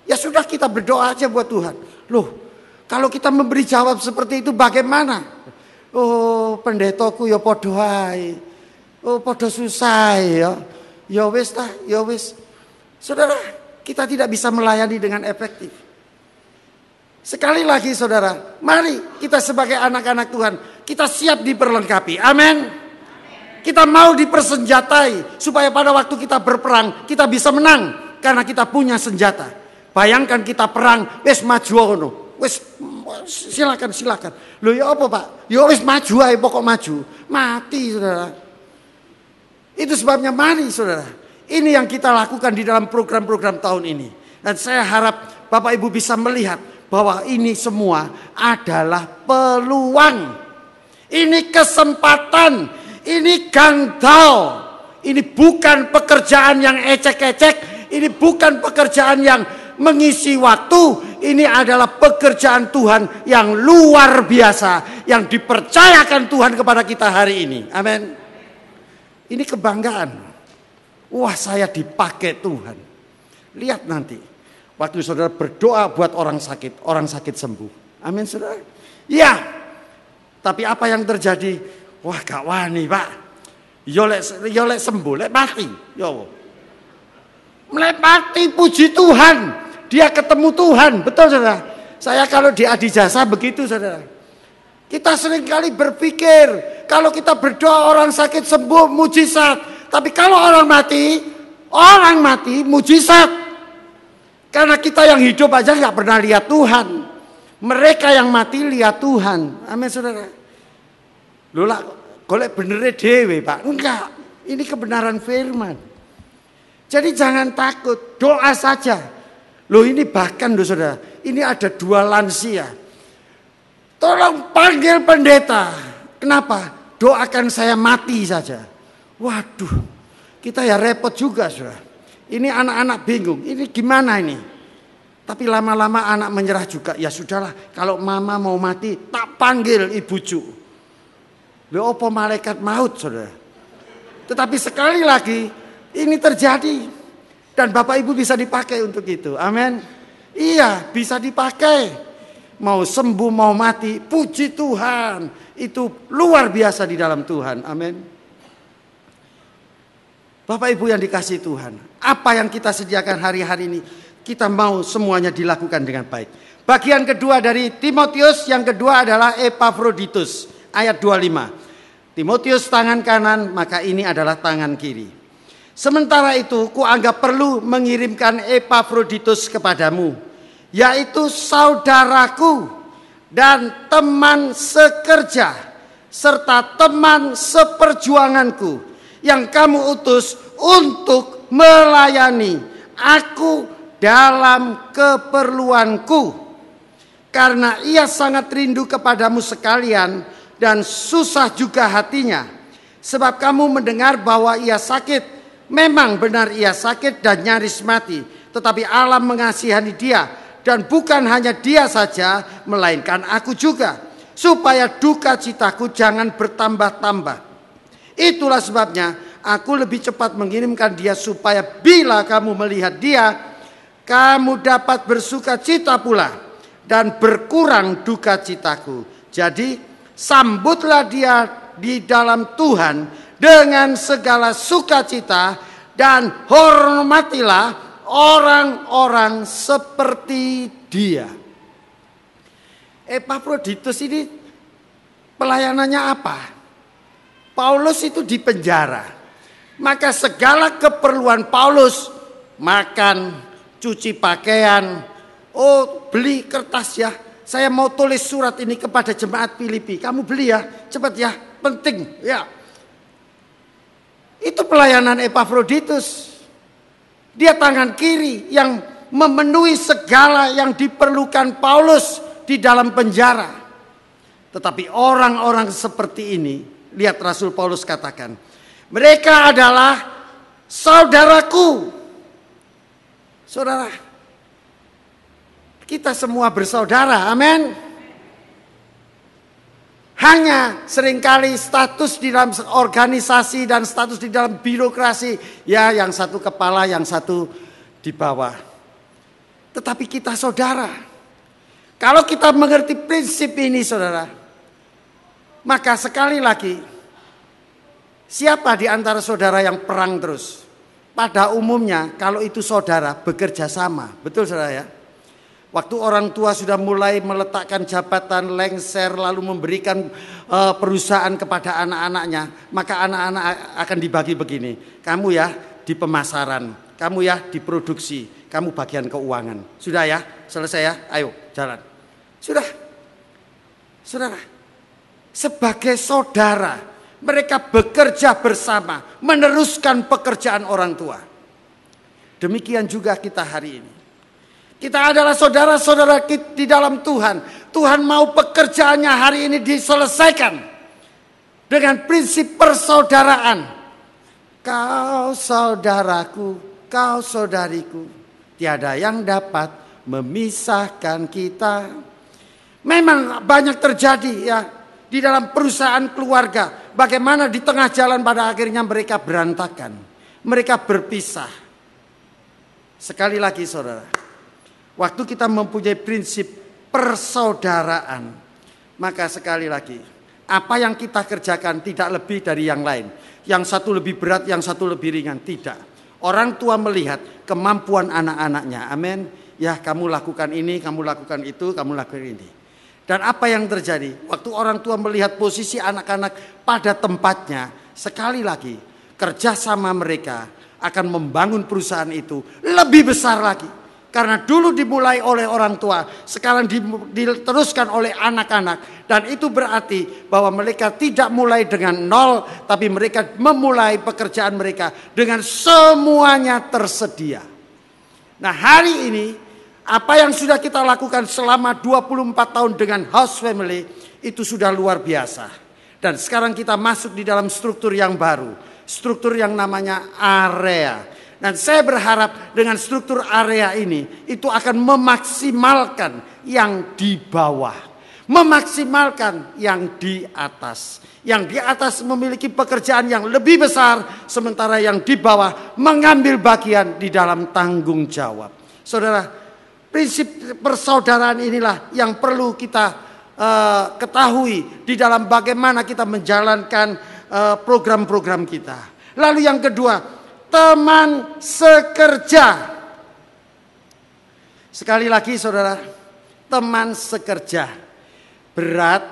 [SPEAKER 1] Ya sudah kita berdoa aja buat Tuhan. Loh, kalau kita memberi jawab seperti itu bagaimana? Oh, pendetoku ya podohai, Oh, podoh susah ya. Ya wis lah, ya wis. Saudara, kita tidak bisa melayani dengan efektif. Sekali lagi saudara, mari kita sebagai anak-anak Tuhan, kita siap diperlengkapi. Amin. Kita mau dipersenjatai supaya pada waktu kita berperang kita bisa menang karena kita punya senjata. Bayangkan kita perang wes maju ono. Wis silakan silakan. Lho ya apa Pak? Ya wis maju ae pokok maju. Mati Saudara. Itu sebabnya mari Saudara ini yang kita lakukan di dalam program-program tahun ini. Dan saya harap Bapak Ibu bisa melihat bahwa ini semua adalah peluang. Ini kesempatan, ini gandal. Ini bukan pekerjaan yang ecek-ecek, ini bukan pekerjaan yang mengisi waktu. Ini adalah pekerjaan Tuhan yang luar biasa yang dipercayakan Tuhan kepada kita hari ini. Amin. Ini kebanggaan. Wah saya dipakai Tuhan. Lihat nanti. Waktu saudara berdoa buat orang sakit. Orang sakit sembuh. Amin saudara. Iya. Tapi apa yang terjadi? Wah gak wani pak. Yolek, ya yolek ya sembuh. Lek mati. Yo. Ya lek puji Tuhan. Dia ketemu Tuhan. Betul saudara. Saya kalau di adi jasa begitu saudara. Kita seringkali berpikir. Kalau kita berdoa orang sakit sembuh mujizat. Tapi kalau orang mati, orang mati mujizat. Karena kita yang hidup aja nggak pernah lihat Tuhan. Mereka yang mati lihat Tuhan. Amin saudara. Lula, lah, golek benernya dewe pak. Enggak, ini kebenaran firman. Jadi jangan takut, doa saja. Loh ini bahkan loh saudara, ini ada dua lansia. Tolong panggil pendeta. Kenapa? Doakan saya mati saja. Waduh, kita ya repot juga sudah. Ini anak-anak bingung, ini gimana ini? Tapi lama-lama anak menyerah juga. Ya sudahlah, kalau mama mau mati, tak panggil ibu cu. Leopo malaikat maut saudara. Tetapi sekali lagi, ini terjadi. Dan Bapak Ibu bisa dipakai untuk itu. Amin. Iya, bisa dipakai. Mau sembuh, mau mati, puji Tuhan. Itu luar biasa di dalam Tuhan. Amin. Bapak Ibu yang dikasih Tuhan, apa yang kita sediakan hari-hari ini, kita mau semuanya dilakukan dengan baik. Bagian kedua dari Timotius yang kedua adalah Epafroditus ayat 25. Timotius tangan kanan, maka ini adalah tangan kiri. Sementara itu, kuanggap perlu mengirimkan Epafroditus kepadamu, yaitu saudaraku dan teman sekerja serta teman seperjuanganku yang kamu utus untuk melayani aku dalam keperluanku. Karena ia sangat rindu kepadamu sekalian dan susah juga hatinya. Sebab kamu mendengar bahwa ia sakit. Memang benar ia sakit dan nyaris mati. Tetapi alam mengasihani dia. Dan bukan hanya dia saja, melainkan aku juga. Supaya duka citaku jangan bertambah-tambah Itulah sebabnya aku lebih cepat mengirimkan dia supaya bila kamu melihat dia, kamu dapat bersuka cita pula dan berkurang duka citaku. Jadi sambutlah dia di dalam Tuhan dengan segala sukacita dan hormatilah orang-orang seperti dia. Epaphroditus eh, ini pelayanannya apa? Paulus itu di penjara. Maka segala keperluan Paulus, makan, cuci pakaian, oh beli kertas ya, saya mau tulis surat ini kepada jemaat Filipi. Kamu beli ya, cepat ya, penting ya. Itu pelayanan Epafroditus. Dia tangan kiri yang memenuhi segala yang diperlukan Paulus di dalam penjara. Tetapi orang-orang seperti ini Lihat Rasul Paulus katakan, mereka adalah saudaraku. Saudara, kita semua bersaudara, amin. Hanya seringkali status di dalam organisasi dan status di dalam birokrasi, ya yang satu kepala, yang satu di bawah. Tetapi kita saudara. Kalau kita mengerti prinsip ini saudara, maka sekali lagi, siapa di antara saudara yang perang terus? Pada umumnya kalau itu saudara bekerja sama, betul saudara ya? Waktu orang tua sudah mulai meletakkan jabatan lengser lalu memberikan uh, perusahaan kepada anak-anaknya, maka anak-anak akan dibagi begini. Kamu ya di pemasaran, kamu ya di produksi, kamu bagian keuangan. Sudah ya, selesai ya, ayo jalan. Sudah. Saudara, sebagai saudara. Mereka bekerja bersama, meneruskan pekerjaan orang tua. Demikian juga kita hari ini. Kita adalah saudara-saudara di dalam Tuhan. Tuhan mau pekerjaannya hari ini diselesaikan dengan prinsip persaudaraan. Kau saudaraku, kau saudariku. Tiada yang dapat memisahkan kita. Memang banyak terjadi ya di dalam perusahaan keluarga, bagaimana di tengah jalan pada akhirnya mereka berantakan, mereka berpisah. Sekali lagi saudara, waktu kita mempunyai prinsip persaudaraan, maka sekali lagi apa yang kita kerjakan tidak lebih dari yang lain. Yang satu lebih berat, yang satu lebih ringan, tidak. Orang tua melihat kemampuan anak-anaknya. Amin. Ya, kamu lakukan ini, kamu lakukan itu, kamu lakukan ini. Dan apa yang terjadi? Waktu orang tua melihat posisi anak-anak pada tempatnya, sekali lagi kerjasama mereka akan membangun perusahaan itu lebih besar lagi. Karena dulu dimulai oleh orang tua, sekarang diteruskan oleh anak-anak. Dan itu berarti bahwa mereka tidak mulai dengan nol, tapi mereka memulai pekerjaan mereka dengan semuanya tersedia. Nah hari ini apa yang sudah kita lakukan selama 24 tahun dengan house family itu sudah luar biasa. Dan sekarang kita masuk di dalam struktur yang baru. Struktur yang namanya area. Dan saya berharap dengan struktur area ini itu akan memaksimalkan yang di bawah memaksimalkan yang di atas. Yang di atas memiliki pekerjaan yang lebih besar, sementara yang di bawah mengambil bagian di dalam tanggung jawab. Saudara, Prinsip persaudaraan inilah yang perlu kita uh, ketahui di dalam bagaimana kita menjalankan eh, program-program uh, kita. Lalu yang kedua, teman sekerja. Sekali lagi saudara, teman sekerja. Berat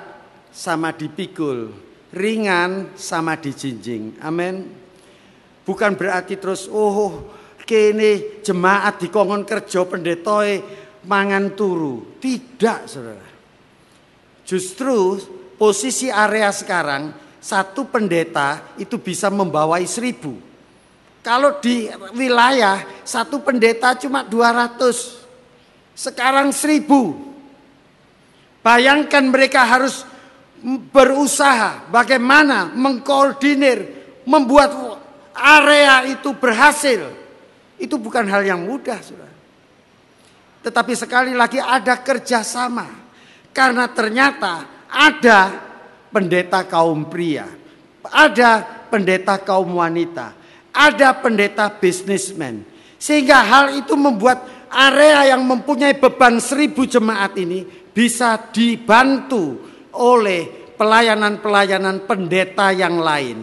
[SPEAKER 1] sama dipikul, ringan sama dijinjing. Amin. Bukan berarti terus oh kene jemaat kongon kerja pendetoe mangan turu. Tidak, Saudara. Justru posisi area sekarang satu pendeta itu bisa membawai seribu. Kalau di wilayah satu pendeta cuma 200. Sekarang seribu. Bayangkan mereka harus berusaha bagaimana mengkoordinir, membuat area itu berhasil. Itu bukan hal yang mudah, saudara. Tetapi sekali lagi ada kerjasama. Karena ternyata ada pendeta kaum pria. Ada pendeta kaum wanita. Ada pendeta bisnismen. Sehingga hal itu membuat area yang mempunyai beban seribu jemaat ini bisa dibantu oleh pelayanan-pelayanan pendeta yang lain.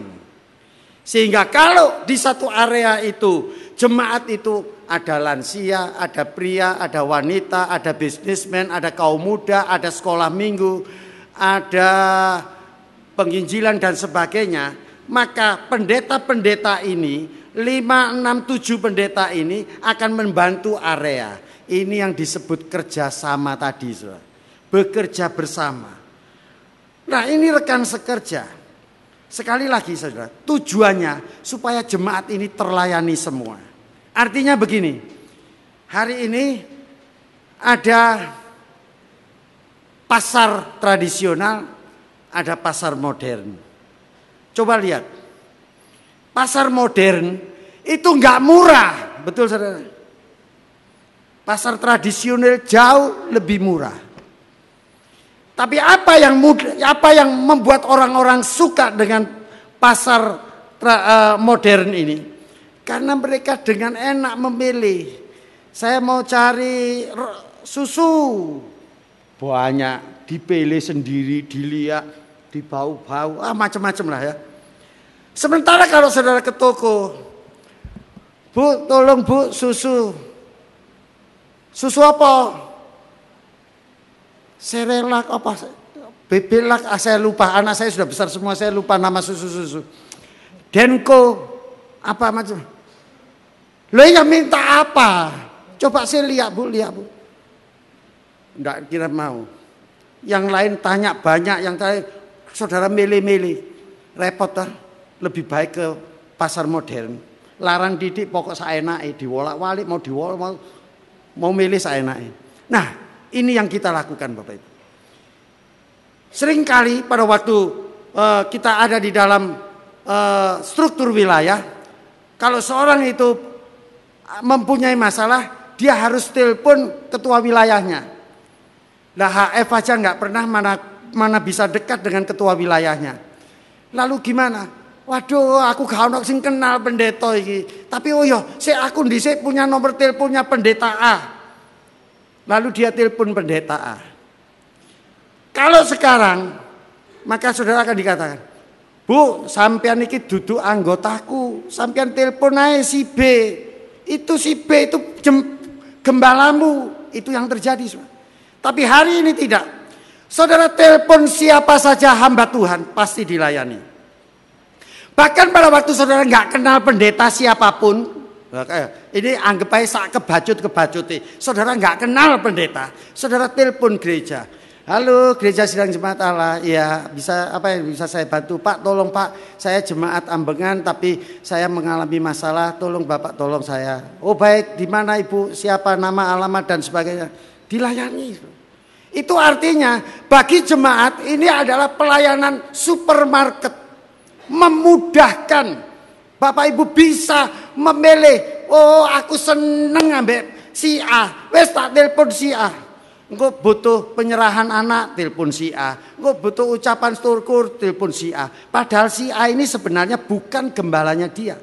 [SPEAKER 1] Sehingga kalau di satu area itu Jemaat itu ada lansia, ada pria, ada wanita, ada bisnismen, ada kaum muda, ada sekolah minggu, ada penginjilan dan sebagainya. Maka pendeta-pendeta ini, 5, 6, 7 pendeta ini akan membantu area. Ini yang disebut kerjasama tadi. Bekerja bersama. Nah ini rekan sekerja. Sekali lagi saudara, tujuannya supaya jemaat ini terlayani semua. Artinya begini, hari ini ada pasar tradisional, ada pasar modern. Coba lihat, pasar modern itu nggak murah, betul saudara? Pasar tradisional jauh lebih murah. Tapi apa yang muda, apa yang membuat orang-orang suka dengan pasar tra, uh, modern ini? Karena mereka dengan enak memilih. Saya mau cari susu. Banyak dipilih sendiri, dilihat, dibau-bau, ah macam-macam lah ya. Sementara kalau saudara ke toko, Bu, tolong Bu, susu. Susu apa? Serelak apa? Bebelak, ah, saya lupa. Anak saya sudah besar semua, saya lupa nama susu-susu. Denko, apa macam? Lo yang minta apa? Coba saya lihat bu, lihat bu. Tidak kira mau. Yang lain tanya banyak, yang tanya saudara milih-milih. Repot lah. Lebih baik ke pasar modern. Larang didik pokok saya naik, diwolak-walik mau diwolak mau mau milih saya naik. Nah, ini yang kita lakukan Bapak Ibu. Seringkali pada waktu eh, kita ada di dalam eh, struktur wilayah, kalau seorang itu mempunyai masalah, dia harus telepon ketua wilayahnya. Lah HF aja nggak pernah mana mana bisa dekat dengan ketua wilayahnya. Lalu gimana? Waduh, aku gak ono sing kenal pendeta iki. Tapi oh yo, iya, si aku dhisik punya nomor teleponnya pendeta A. Lalu dia telepon pendeta A. Kalau sekarang maka saudara akan dikatakan, "Bu, sampean iki duduk anggotaku, sampean telepon ae si B." Itu si B itu gembalamu. Itu yang terjadi. Tapi hari ini tidak. Saudara telepon siapa saja hamba Tuhan pasti dilayani. Bahkan pada waktu saudara nggak kenal pendeta siapapun, nah, ini anggap aja sak kebacut kebacuti. Saudara nggak kenal pendeta, saudara telepon gereja. Halo Gereja Sidang Jemaat Allah. Ya, bisa apa yang bisa saya bantu? Pak, tolong Pak, saya jemaat ambengan tapi saya mengalami masalah. Tolong Bapak tolong saya. Oh, baik, di mana Ibu? Siapa nama, alamat dan sebagainya? Dilayani. Itu artinya bagi jemaat ini adalah pelayanan supermarket. Memudahkan. Bapak Ibu bisa memilih, "Oh, aku seneng ambek si A." Wes tak telepon si A Gue butuh penyerahan anak, telepon si A. Gue butuh ucapan syukur, telepon si A. Padahal si A ini sebenarnya bukan gembalanya dia.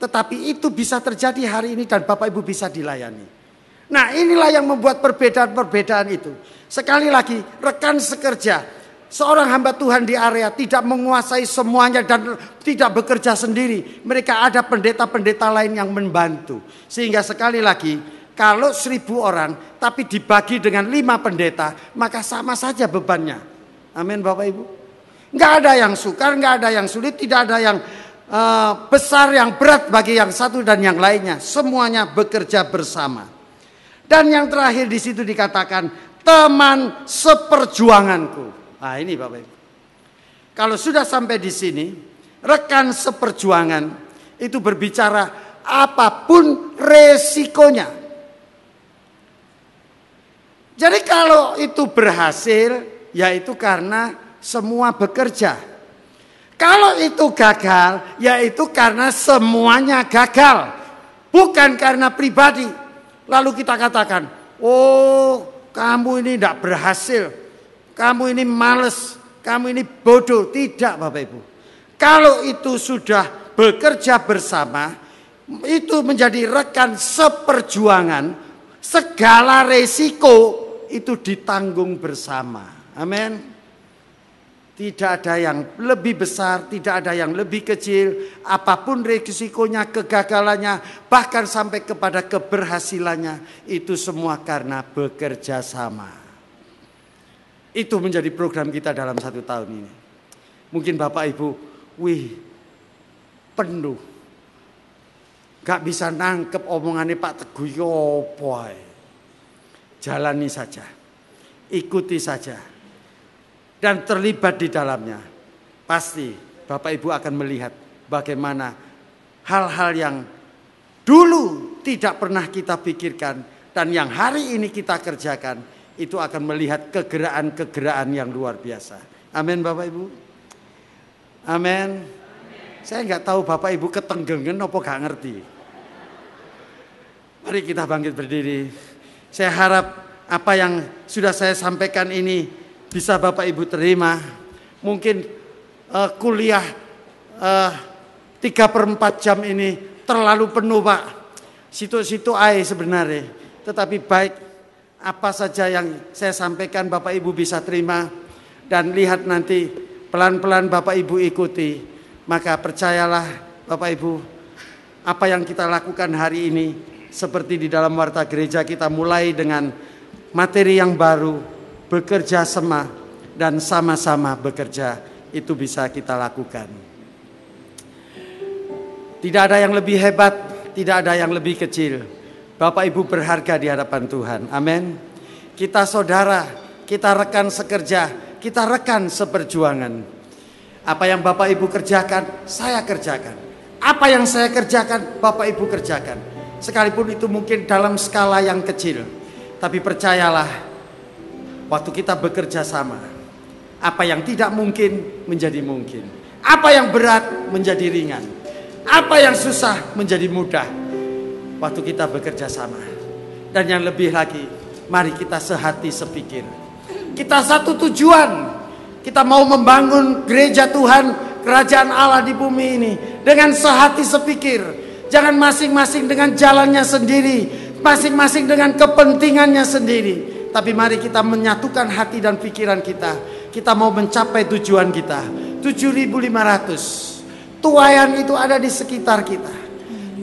[SPEAKER 1] Tetapi itu bisa terjadi hari ini dan Bapak Ibu bisa dilayani. Nah inilah yang membuat perbedaan-perbedaan itu. Sekali lagi rekan sekerja Seorang hamba Tuhan di area tidak menguasai semuanya dan tidak bekerja sendiri. Mereka ada pendeta-pendeta lain yang membantu. Sehingga sekali lagi kalau seribu orang tapi dibagi dengan lima pendeta, maka sama saja bebannya. Amin Bapak Ibu. Nggak ada yang sukar, nggak ada yang sulit, tidak ada yang uh, besar, yang berat bagi yang satu dan yang lainnya. Semuanya bekerja bersama. Dan yang terakhir di situ dikatakan teman seperjuanganku. Nah ini Bapak Ibu. Kalau sudah sampai di sini, rekan seperjuangan itu berbicara apapun resikonya jadi kalau itu berhasil yaitu karena semua bekerja. Kalau itu gagal yaitu karena semuanya gagal. Bukan karena pribadi. Lalu kita katakan, oh kamu ini tidak berhasil. Kamu ini males. Kamu ini bodoh. Tidak Bapak Ibu. Kalau itu sudah bekerja bersama. Itu menjadi rekan seperjuangan Segala resiko itu ditanggung bersama. Amin. Tidak ada yang lebih besar, tidak ada yang lebih kecil. Apapun resikonya, kegagalannya, bahkan sampai kepada keberhasilannya, itu semua karena bekerja sama. Itu menjadi program kita dalam satu tahun ini. Mungkin Bapak Ibu, wih, penuh Gak bisa nangkep omongannya Pak Teguh boy. Ya Jalani saja. Ikuti saja. Dan terlibat di dalamnya. Pasti Bapak Ibu akan melihat bagaimana hal-hal yang dulu tidak pernah kita pikirkan dan yang hari ini kita kerjakan itu akan melihat kegeraan-kegeraan yang luar biasa. Amin Bapak Ibu. Amin. Saya nggak tahu Bapak Ibu ketenggengen apa gak ngerti. Mari kita bangkit berdiri. Saya harap apa yang sudah saya sampaikan ini bisa Bapak Ibu terima. Mungkin uh, kuliah uh, per 4 jam ini terlalu penuh Pak. Situ-situ air sebenarnya. Tetapi baik apa saja yang saya sampaikan Bapak Ibu bisa terima. Dan lihat nanti pelan-pelan Bapak Ibu ikuti. Maka percayalah Bapak Ibu apa yang kita lakukan hari ini seperti di dalam warta gereja kita mulai dengan materi yang baru, bekerja sama dan sama-sama bekerja itu bisa kita lakukan. Tidak ada yang lebih hebat, tidak ada yang lebih kecil. Bapak Ibu berharga di hadapan Tuhan. Amin. Kita saudara, kita rekan sekerja, kita rekan seperjuangan. Apa yang Bapak Ibu kerjakan, saya kerjakan. Apa yang saya kerjakan, Bapak Ibu kerjakan sekalipun itu mungkin dalam skala yang kecil. Tapi percayalah, waktu kita bekerja sama, apa yang tidak mungkin menjadi mungkin. Apa yang berat menjadi ringan. Apa yang susah menjadi mudah. Waktu kita bekerja sama. Dan yang lebih lagi, mari kita sehati sepikir. Kita satu tujuan. Kita mau membangun gereja Tuhan, kerajaan Allah di bumi ini. Dengan sehati sepikir Jangan masing-masing dengan jalannya sendiri, masing-masing dengan kepentingannya sendiri. Tapi mari kita menyatukan hati dan pikiran kita. Kita mau mencapai tujuan kita. 7500. Tuayan itu ada di sekitar kita.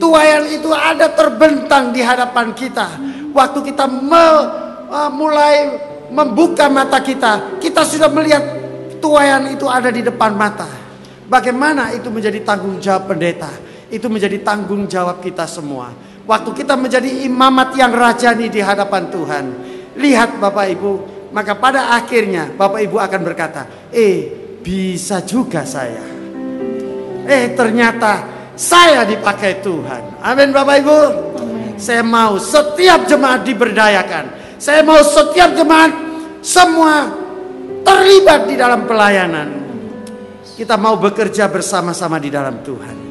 [SPEAKER 1] Tuayan itu ada terbentang di hadapan kita. Waktu kita me, e, mulai membuka mata kita, kita sudah melihat tuayan itu ada di depan mata. Bagaimana itu menjadi tanggung jawab pendeta? itu menjadi tanggung jawab kita semua. Waktu kita menjadi imamat yang rajani di hadapan Tuhan. Lihat Bapak Ibu, maka pada akhirnya Bapak Ibu akan berkata, "Eh, bisa juga saya." Eh, ternyata saya dipakai Tuhan. Amin Bapak Ibu. Saya mau setiap jemaat diberdayakan. Saya mau setiap jemaat semua terlibat di dalam pelayanan. Kita mau bekerja bersama-sama di dalam Tuhan.